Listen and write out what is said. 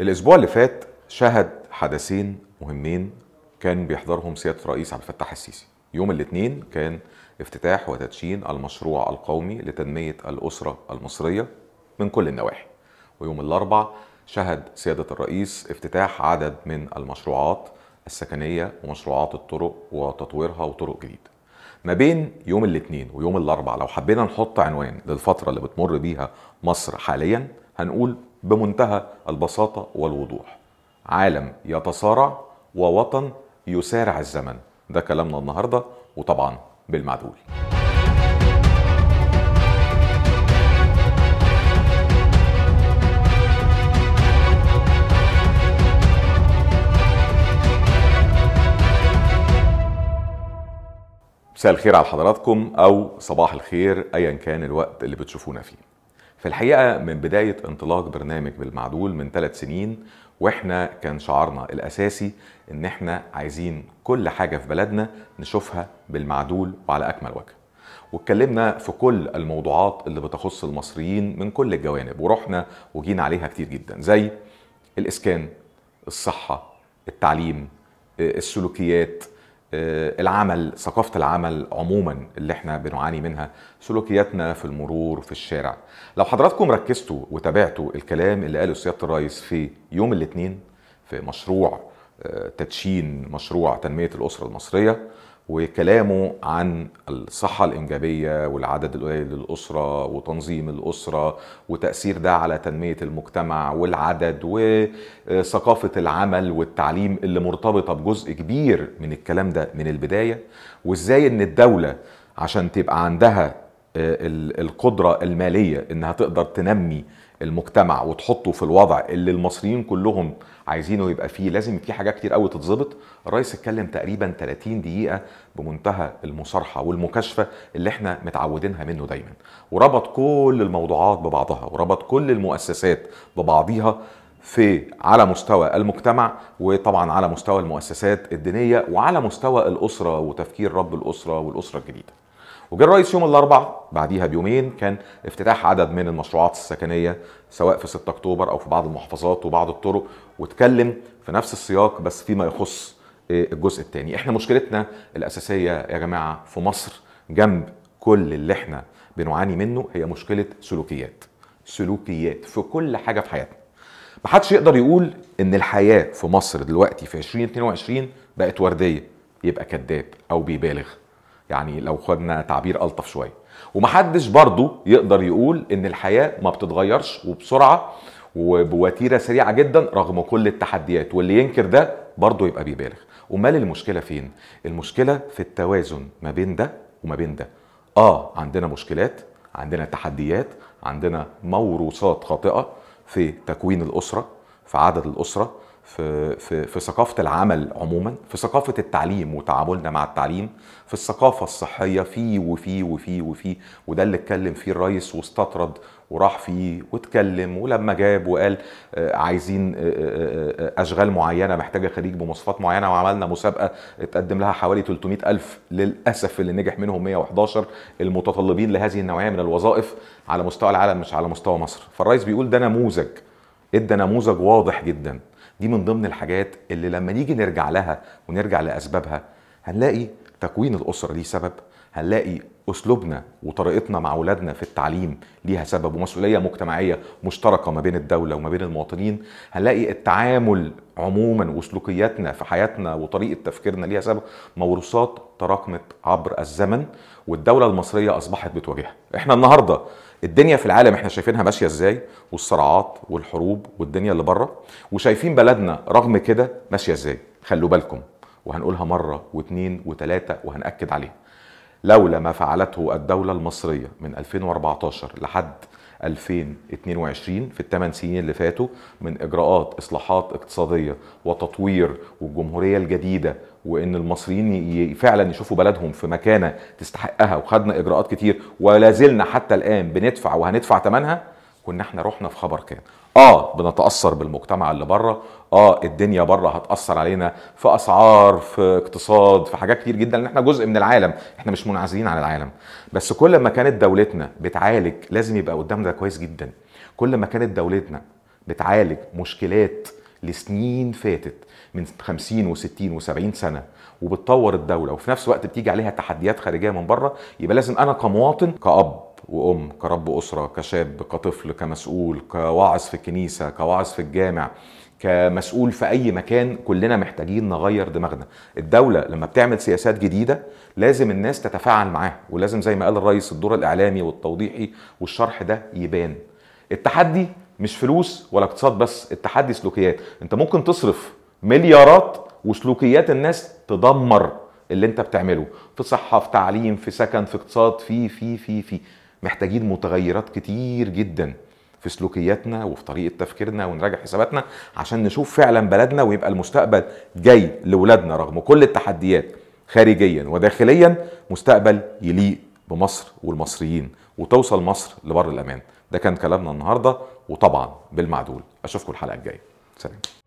الاسبوع اللي فات شهد حدثين مهمين كان بيحضرهم سياده الرئيس عبد الفتاح السيسي يوم الاثنين كان افتتاح وتدشين المشروع القومي لتنميه الاسره المصريه من كل النواحي ويوم الاربع شهد سياده الرئيس افتتاح عدد من المشروعات السكنيه ومشروعات الطرق وتطويرها وطرق جديده ما بين يوم الاثنين ويوم الاربع لو حبينا نحط عنوان للفتره اللي بتمر بيها مصر حاليا هنقول بمنتهى البساطة والوضوح عالم يتصارع ووطن يسارع الزمن ده كلامنا النهاردة وطبعا بالمعدول مساء الخير على حضراتكم او صباح الخير ايا كان الوقت اللي بتشوفونا فيه في الحقيقة من بداية انطلاق برنامج بالمعدول من ثلاث سنين واحنا كان شعارنا الأساسي إن احنا عايزين كل حاجة في بلدنا نشوفها بالمعدول وعلى أكمل وجه واتكلمنا في كل الموضوعات اللي بتخص المصريين من كل الجوانب ورحنا وجينا عليها كتير جدا زي الإسكان الصحة التعليم آه، السلوكيات آه، العمل ثقافة العمل عموما اللي احنا بنعاني منها سلوكياتنا في المرور في الشارع لو حضراتكم ركزتوا وتابعتوا الكلام اللي قاله سيادة الرئيس في يوم الاثنين في مشروع آه، تدشين مشروع تنمية الأسرة المصرية وكلامه عن الصحة الإنجابية والعدد القليل للأسرة وتنظيم الأسرة وتأثير ده على تنمية المجتمع والعدد وثقافة العمل والتعليم اللي مرتبطة بجزء كبير من الكلام ده من البداية وإزاي إن الدولة عشان تبقى عندها آه، القدرة المالية انها تقدر تنمي المجتمع وتحطه في الوضع اللي المصريين كلهم عايزينه يبقى فيه لازم في حاجات كتير قوي تتظبط الرئيس اتكلم تقريبا 30 دقيقة بمنتهى المصارحة والمكاشفة اللي احنا متعودينها منه دايما وربط كل الموضوعات ببعضها وربط كل المؤسسات ببعضيها في على مستوى المجتمع وطبعا على مستوى المؤسسات الدينيه وعلى مستوى الاسره وتفكير رب الاسره والاسره الجديده وجاء الرئيس يوم الاربعاء بعديها بيومين كان افتتاح عدد من المشروعات السكنيه سواء في 6 اكتوبر او في بعض المحافظات وبعض الطرق واتكلم في نفس السياق بس فيما يخص آه، الجزء الثاني احنا مشكلتنا الاساسيه يا جماعه في مصر جنب كل اللي احنا بنعاني منه هي مشكله سلوكيات سلوكيات في كل حاجه في حياتنا محدش يقدر يقول ان الحياه في مصر دلوقتي في 2022 بقت ورديه يبقى كذاب او بيبالغ يعني لو خدنا تعبير ألطف شوية ومحدش برضو يقدر يقول ان الحياة ما بتتغيرش وبسرعة وبوتيرة سريعة جدا رغم كل التحديات واللي ينكر ده برضو يبقى بيبالغ امال المشكلة فين؟ المشكلة في التوازن ما بين ده وما بين ده اه عندنا مشكلات عندنا تحديات عندنا موروثات خاطئة في تكوين الأسرة في عدد الأسرة في في في ثقافه العمل عموما في ثقافه التعليم وتعاملنا مع التعليم في الثقافه الصحيه في وفي وفي وفي وده اللي اتكلم فيه الرئيس واستطرد وراح فيه واتكلم ولما جاب وقال آه، عايزين آه، آه، اشغال معينه محتاجه خريج بمواصفات معينه وعملنا مسابقه اتقدم لها حوالي 300 الف للاسف اللي نجح منهم 111 المتطلبين لهذه النوعيه من الوظائف على مستوى العالم مش على مستوى مصر فالرئيس بيقول ده نموذج ادى نموذج واضح جدا دي من ضمن الحاجات اللي لما نيجي نرجع لها ونرجع لأسبابها هنلاقي تكوين الأسرة ليه سبب هنلاقي اسلوبنا وطريقتنا مع اولادنا في التعليم ليها سبب ومسؤوليه مجتمعيه مشتركه ما بين الدوله وما بين المواطنين هنلاقي التعامل عموما وسلوكياتنا في حياتنا وطريقه تفكيرنا ليها سبب موروثات تراكمت عبر الزمن والدوله المصريه اصبحت بتواجهها احنا النهارده الدنيا في العالم احنا شايفينها ماشيه ازاي والصراعات والحروب والدنيا اللي بره وشايفين بلدنا رغم كده ماشيه ازاي خلوا بالكم وهنقولها مره واثنين وثلاثه وهناكد عليها لولا ما فعلته الدوله المصريه من 2014 لحد 2022 في الثمان سنين اللي فاتوا من اجراءات اصلاحات اقتصاديه وتطوير والجمهوريه الجديده وان المصريين فعلا يشوفوا بلدهم في مكانه تستحقها وخدنا اجراءات كتير ولا زلنا حتى الان بندفع وهندفع ثمنها وان احنا رحنا في خبر كان اه بنتاثر بالمجتمع اللي بره اه الدنيا بره هتاثر علينا في اسعار في اقتصاد في حاجات كتير جدا لان احنا جزء من العالم احنا مش منعزلين عن العالم بس كل ما كانت دولتنا بتعالج لازم يبقى قدامنا ده كويس جدا كل ما كانت دولتنا بتعالج مشكلات لسنين فاتت من 50 و60 و70 سنه وبتطور الدوله وفي نفس الوقت بتيجي عليها تحديات خارجيه من بره يبقى لازم انا كمواطن كاب وام كرب اسره كشاب كطفل كمسؤول كواعظ في الكنيسه كواعظ في الجامع كمسؤول في اي مكان كلنا محتاجين نغير دماغنا الدوله لما بتعمل سياسات جديده لازم الناس تتفاعل معاها ولازم زي ما قال الرئيس الدور الاعلامي والتوضيحي والشرح ده يبان التحدي مش فلوس ولا اقتصاد بس التحدي سلوكيات انت ممكن تصرف مليارات وسلوكيات الناس تدمر اللي انت بتعمله في صحه في تعليم في سكن في اقتصاد في في في في محتاجين متغيرات كتير جدا في سلوكياتنا وفي طريقه تفكيرنا ونراجع حساباتنا عشان نشوف فعلا بلدنا ويبقى المستقبل جاي لاولادنا رغم كل التحديات خارجيا وداخليا مستقبل يليق بمصر والمصريين وتوصل مصر لبر الامان ده كان كلامنا النهارده وطبعا بالمعدول اشوفكم الحلقه الجايه سلام